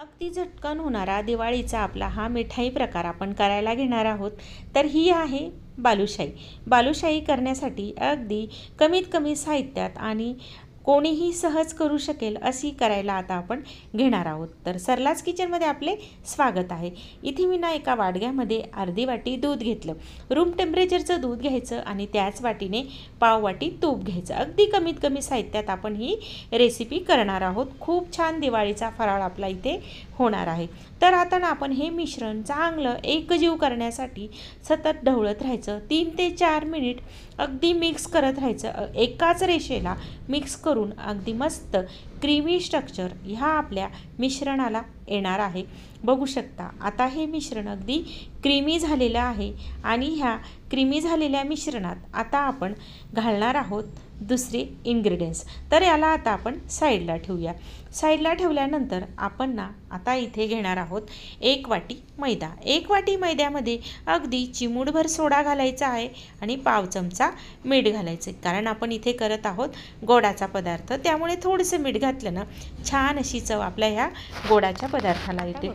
अगदी झटकन होणारा दिवाळीचा आपला हा मिठाई प्रकार आपण करायला घेणार आहोत तर ही आहे बालुशाही बालुशाही करण्यासाठी अगदी कमीत कमी साहित्यात आणि कोणीही सहज करू शकेल अशी करायला आता आपण घेणार आहोत तर सरलाच किचनमध्ये आपले स्वागत आहे इथे मी ना एका वाडग्यामध्ये अर्धी वाटी दूध घेतलं रूम टेम्परेचरचं दूध घ्यायचं आणि त्याच वाटीने पाव वाटी तूप घ्यायचं अगदी कमीत कमी साहित्यात आपण ही रेसिपी करणार आहोत खूप छान दिवाळीचा फराळ आपला इथे होणार आहे तर आता आपण हे मिश्रण चांगलं एकजीव करण्यासाठी सतत ढवळत राहायचं तीन ते चार मिनिट अगदी मिक्स करत राहायचं एकाच रेषेला मिक्स करून अगदी मस्त क्रीमी स्ट्रक्चर ह्या आपल्या मिश्रणाला येणार आहे बघू शकता आता हे मिश्रण अगदी क्रीमी झालेलं आहे आणि ह्या क्रीमी झालेल्या मिश्रणात आता आपण घालणार आहोत दुसरे इन्ग्रेडियंट्स तर याला आता आपण साईडला ठेवूया साईडला ठेवल्यानंतर आपण ना आता इथे घेणार आहोत एक वाटी मैदा एक वाटी मैद्यामध्ये अगदी चिमूडभर सोडा घालायचा आहे आणि पाव चमचा मीठ घालायचं कारण आपण इथे करत आहोत गोडाचा पदार्थ त्यामुळे थोडंसं मीठ घातलं ना छान अशी चव आपल्या ह्या गोडाच्या पदार्थाला येते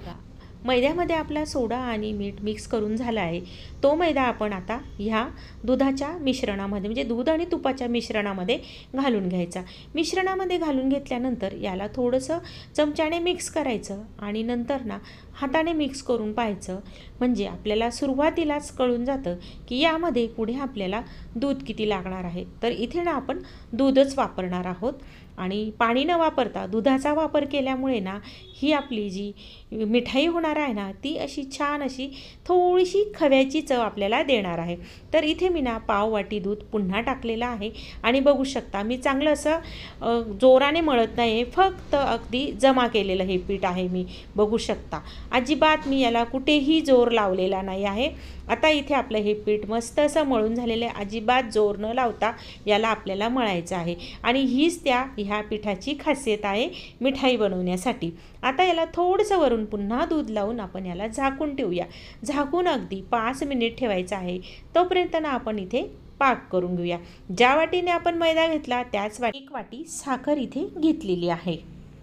मैद्यामध्ये आपला सोडा आणि मीठ मिक्स करून झाला आहे तो मैदा आपण आता ह्या दुधाच्या मिश्रणामध्ये म्हणजे दूध आणि तुपाच्या मिश्रणामध्ये घालून घ्यायचा मिश्रणामध्ये घालून घेतल्यानंतर याला थोडंसं चमच्याने मिक्स करायचं आणि नंतर ना हाताने मिक्स करून पाहायचं म्हणजे आपल्याला सुरुवातीलाच कळून जातं की यामध्ये पुढे आपल्याला दूध किती लागणार आहे तर इथे ना आपण दूधच वापरणार आहोत आणि पाणी न वापरता दुधाचा वापर केल्यामुळे ना ही आपली जी मिठाई होणार आहे ना ती अशी छान अशी थोडीशी खव्याची चव आपल्याला देणार आहे तर इथे मी ना पाव वाटी दूध पुन्हा टाकलेलं आहे आणि बघू शकता मी चांगलं असं जोराने मळत नाही आहे फक्त अगदी जमा केलेलं हे पीठ आहे मी बघू शकता अजिबात मी याला कुठेही जोर लावलेला नाही आहे आता इथे आपलं हे पीठ मस्त असं मळून झालेलं आहे अजिबात जोर न लावता याला आपल्याला मळायचं आहे आणि हीच त्या ह्या पिठाची खासियत आहे मिठाई बनवण्यासाठी आता याला थोडंसं वरून पुन्हा दूध लावून आपण याला झाकून ठेवूया झाकून अगदी पाच मिनिट ठेवायचं आहे तोपर्यंत ना आपण इथे पाक करून घेऊया ज्या वाटीने आपण मैदा घेतला त्याच वाटी एक वाटी साखर इथे घेतलेली आहे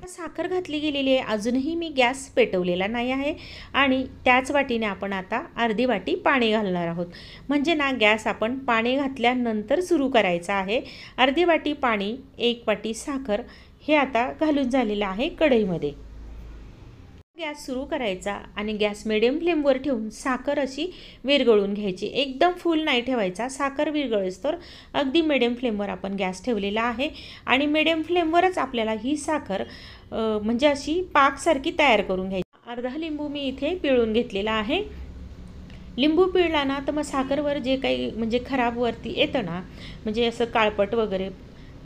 साखर घातली गेलेली आहे अजूनही मी गॅस पेटवलेला नाही आहे आणि त्याच वाटीने आपण आता अर्धी वाटी पाणी घालणार आहोत म्हणजे ना गॅस आपण पाणी घातल्यानंतर सुरू करायचा आहे अर्धी वाटी पाणी एक वाटी साखर हे आता घालून झालेलं आहे कढईमध्ये गॅस सुरू करायचा आणि गॅस मिडियम फ्लेमवर ठेवून साखर अशी विरगळून घ्यायची एकदम फुल नाही ठेवायचा साखर विरगळेस तर अगदी मिडियम फ्लेमवर आपण गॅस ठेवलेला आहे आणि मिडियम फ्लेमवरच आपल्याला ही साखर म्हणजे अशी पाकसारखी तयार करून घ्यायची अर्धा लिंबू मी इथे पिळून घेतलेला आहे लिंबू पिळला ना तर मग साखरवर जे काही म्हणजे खराब वरती येतं ना म्हणजे असं काळपट वगैरे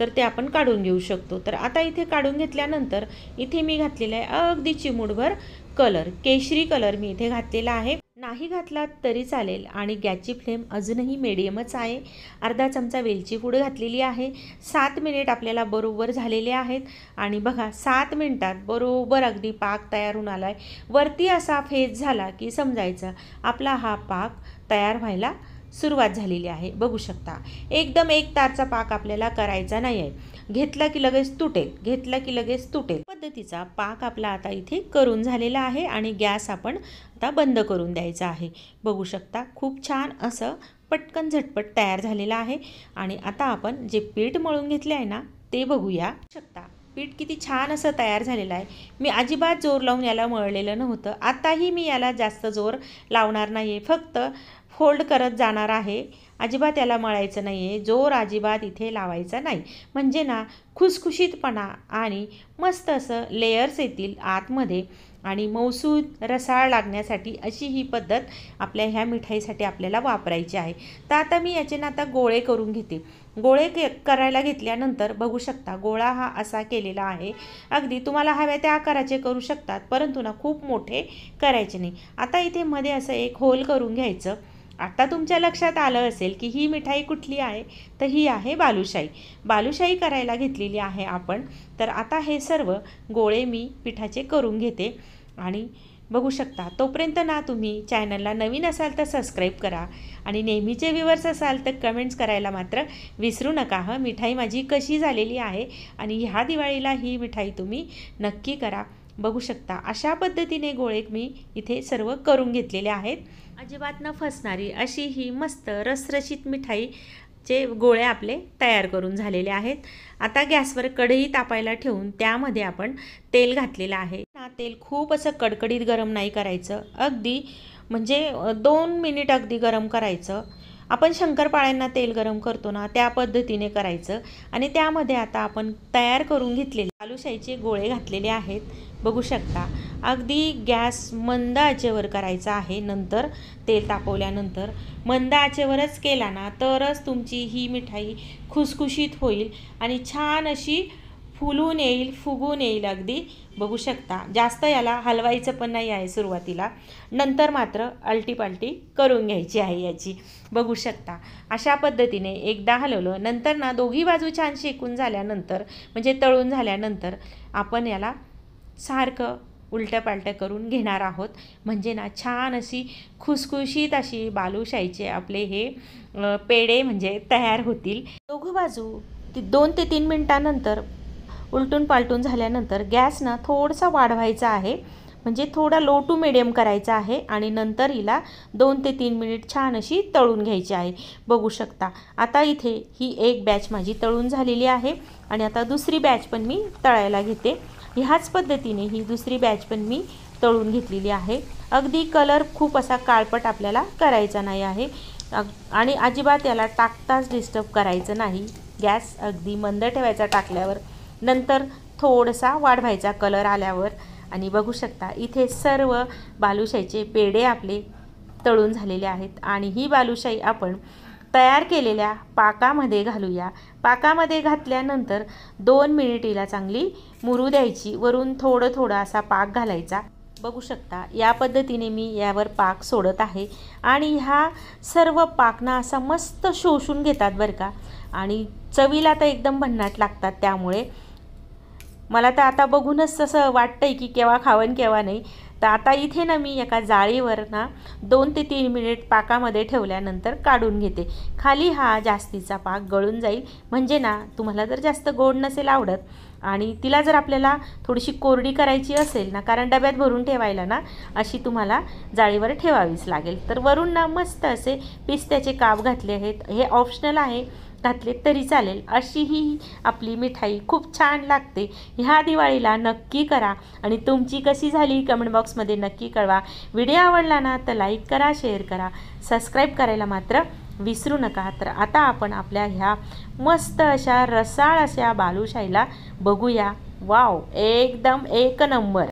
तर ते आपण काढून घेऊ शकतो तर आता इथे काढून घेतल्यानंतर इथे मी घातलेलं आहे अगदी चिमूडभर कलर केशरी कलर मी इथे घातलेला आहे नाही घातला तरी चालेल आणि गॅसची फ्लेम अजूनही मिडियमच आहे अर्धा चमचा वेलची पूड घातलेली आहे सात मिनिट आपल्याला बरोबर झालेले आहेत आणि बघा सात मिनिटात बरोबर अगदी पाक तयार होऊन आला आहे वरती असा फेज झाला की समजायचा आपला हा पाक तयार व्हायला सुरुवात झालेली आहे बघू शकता एकदम एक तारचा पाक आपल्याला करायचा नाही आहे घेतला की लगेच तुटेल घेतला की लगेच तुटेल पद्धतीचा पाक आपला आता इथे करून झालेला आहे आणि गॅस आपण आता बंद करून द्यायचा आहे बघू शकता खूप छान असं पटकन झटपट तयार झालेला आहे आणि आता आपण जे पीठ मळून घेतले आहे ना ते बघूया शकता पीठ किती छान असं तयार झालेलं आहे मी अजिबात जोर लावून याला मळलेलं नव्हतं आताही मी याला जास्त जोर लावणार नाही आहे फक्त फोल्ड करत जाणार आहे अजिबात याला मळायचं नाही आहे जोर अजिबात इथे लावायचा नाही म्हणजे ना खुसखुशीतपणा आणि मस्त असं लेयर्स येतील आतमध्ये आणि मौसूद रसाळ लागण्यासाठी अशी ही पद्धत आपल्या ह्या मिठाईसाठी आपल्याला वापरायची आहे तर आता मी याचे ना आता गोळे करून घेते गोळे करायला घेतल्यानंतर बघू शकता गोळा हा असा केलेला आहे अगदी तुम्हाला हव्या त्या आकाराचे करू शकतात परंतु ना खूप मोठे करायचे नाही आता इथे मध्ये असं एक होल करून घ्यायचं आता तुमच्या लक्षात आलं असेल की ही मिठाई कुठली आहे तर ही आहे बालुशाही बालुशाही करायला घेतलेली आहे आपण तर आता हे सर्व गोळे मी पिठाचे करून घेते आणि बघू शकता तोपर्यंत ना तुम्ही चॅनलला नवीन असाल तर सबस्क्राईब करा आणि नेहमीचे व्ह्युअर्स असाल तर कमेंट्स करायला मात्र विसरू नका हं मिठाई माझी कशी झालेली आहे आणि ह्या दिवाळीला ही मिठाई तुम्ही नक्की करा बघू शकता अशा पद्धतीने गोळे मी इथे सर्व करून घेतलेले आहेत अजिबात न फसणारी अशी ही मस्त रसरशीत मिठाई चे गोळे आपले तयार करून झालेले आहेत आता गॅसवर कढई तापायला ठेवून त्यामध्ये आपण तेल घातलेलं आहे तेल खूप असं कडकडीत गरम नाही करायचं अगदी म्हणजे दोन मिनिट अगदी गरम करायचं आपण शंकरपाळ्यांना तेल गरम करतो ना त्या पद्धतीने करायचं आणि त्यामध्ये आता आपण तयार करून घेतलेले आलुशाहीचे गोळे घातलेले आहेत बघू शकता अगदी गॅस मंद आचेवर करायचा आहे नंतर तेल तापवल्यानंतर मंद आचेवरच केला ना तरच तुमची ही मिठाई खुसखुशीत होईल आणि छान अशी फुलून येईल फुगून येईल अगदी बघू शकता जास्त याला हलवायचं पण नाही आहे सुरुवातीला नंतर मात्र अलटीपालटी करून घ्यायची आहे याची बघू शकता अशा पद्धतीने एकदा हलवलं नंतर ना दोघी बाजू छान शेकून झाल्यानंतर म्हणजे तळून झाल्यानंतर आपण याला सारखं उलट्या पालट्या करून घेणार आहोत म्हणजे ना छान अशी खुसखुशीत अशी बालूशाहीचे आपले हे पेडे म्हणजे तयार होतील दोघं बाजू ती दोन ते तीन मिनटानंतर उलटून पालटून झाल्यानंतर गॅस ना थोडासा वाढवायचा आहे म्हणजे थोडा लो टू मिडियम करायचा आहे आणि नंतर हिला दोन ते तीन मिनिट छान अशी तळून घ्यायची आहे बघू शकता आता इथे ही एक बॅच माझी तळून झालेली आहे आणि आता दुसरी बॅच पण मी तळायला घेते ह्याच पद्धतीने ही दुसरी बॅच पण मी तळून घेतलेली आहे अगदी कलर खूप असा काळपट आपल्याला करायचा नाही आहे आणि अजिबात याला टाकताच डिस्टर्ब करायचं नाही गॅस अगदी मंद ठेवायचा टाकल्यावर नंतर थोडासा वाढवायचा कलर आल्यावर आणि बघू शकता इथे सर्व बालुशाहीचे पेढे आपले तळून झालेले आहेत आणि ही बालुशाही आपण तयार केलेल्या पाकामध्ये घालूया पाकामध्ये घातल्यानंतर दोन मिनिटीला चांगली मुरू द्यायची वरून थोडं थोडं असा पाक घालायचा बघू शकता या पद्धतीने मी यावर पाक सोडत आहे आणि ह्या सर्व पाकना असा मस्त शोषून घेतात बरं का आणि चवीला तर एकदम भन्नाट लागतात त्यामुळे मला तर आता बघूनच तसं वाटतंय की केव्हा खावन केव्हा नाही तर आता इथे ना मी एका जाळीवर ना दोन ते तीन मिनिट पाकामध्ये ठेवल्यानंतर काढून घेते खाली हा जास्तीचा पाक गळून जाईल म्हणजे ना तुम्हाला जर जास्त गोड नसेल आवडत आणि तिला जर आपल्याला थोडीशी कोरडी करायची असेल ना कारण डब्यात भरून ठेवायला ना अशी तुम्हाला जाळीवर ठेवावीच लागेल तर वरून ना मस्त असे पिस्त्याचे काप घातले आहेत हे ऑप्शनल आहे घातले तरी चालेल अशी ही आपली मिठाई खूप छान लागते ह्या दिवाळीला नक्की करा आणि तुमची कशी झाली कमेंट बॉक्समध्ये नक्की कळवा व्हिडिओ आवडला ना तर लाईक करा शेअर करा सबस्क्राईब करायला मात्र विसरू नका तर आता आपण आपल्या ह्या मस्त अशा रसाळ अशा बालूशाहीला बघूया वाव एकदम एक नंबर